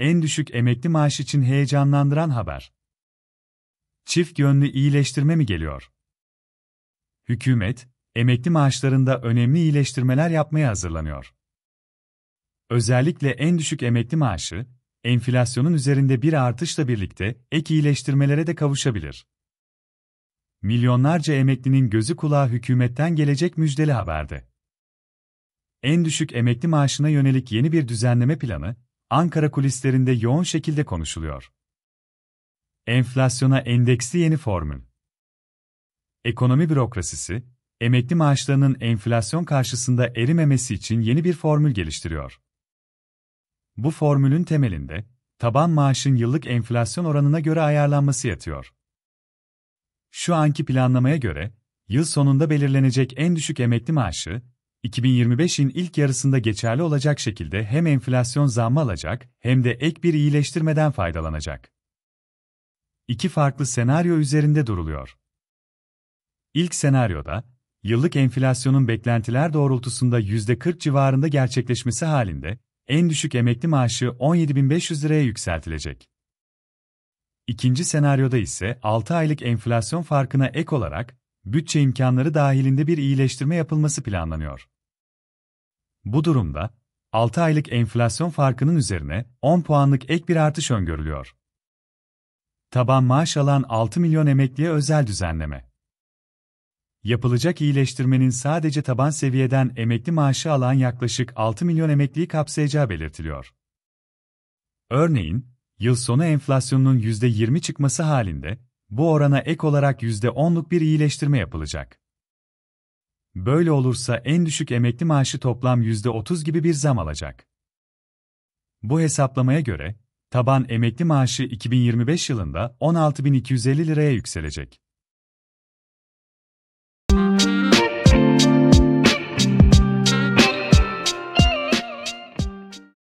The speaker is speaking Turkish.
en düşük emekli maaş için heyecanlandıran haber. Çift yönlü iyileştirme mi geliyor? Hükümet, emekli maaşlarında önemli iyileştirmeler yapmaya hazırlanıyor. Özellikle en düşük emekli maaşı, enflasyonun üzerinde bir artışla birlikte ek iyileştirmelere de kavuşabilir. Milyonlarca emeklinin gözü kulağı hükümetten gelecek müjdeli haberde. En düşük emekli maaşına yönelik yeni bir düzenleme planı, Ankara kulislerinde yoğun şekilde konuşuluyor. Enflasyona endeksli yeni formül. Ekonomi bürokrasisi, emekli maaşlarının enflasyon karşısında erimemesi için yeni bir formül geliştiriyor. Bu formülün temelinde, taban maaşın yıllık enflasyon oranına göre ayarlanması yatıyor. Şu anki planlamaya göre, yıl sonunda belirlenecek en düşük emekli maaşı, 2025'in ilk yarısında geçerli olacak şekilde hem enflasyon zammı alacak hem de ek bir iyileştirmeden faydalanacak. İki farklı senaryo üzerinde duruluyor. İlk senaryoda, yıllık enflasyonun beklentiler doğrultusunda %40 civarında gerçekleşmesi halinde en düşük emekli maaşı 17.500 liraya yükseltilecek. İkinci senaryoda ise 6 aylık enflasyon farkına ek olarak bütçe imkanları dahilinde bir iyileştirme yapılması planlanıyor. Bu durumda 6 aylık enflasyon farkının üzerine 10 puanlık ek bir artış öngörülüyor. Taban maaş alan 6 milyon emekliye özel düzenleme. Yapılacak iyileştirmenin sadece taban seviyeden emekli maaşı alan yaklaşık 6 milyon emekliyi kapsayacağı belirtiliyor. Örneğin, yıl sonu enflasyonun %20 çıkması halinde bu orana ek olarak %10'luk bir iyileştirme yapılacak. Böyle olursa en düşük emekli maaşı toplam %30 gibi bir zam alacak. Bu hesaplamaya göre, taban emekli maaşı 2025 yılında 16.250 liraya yükselecek.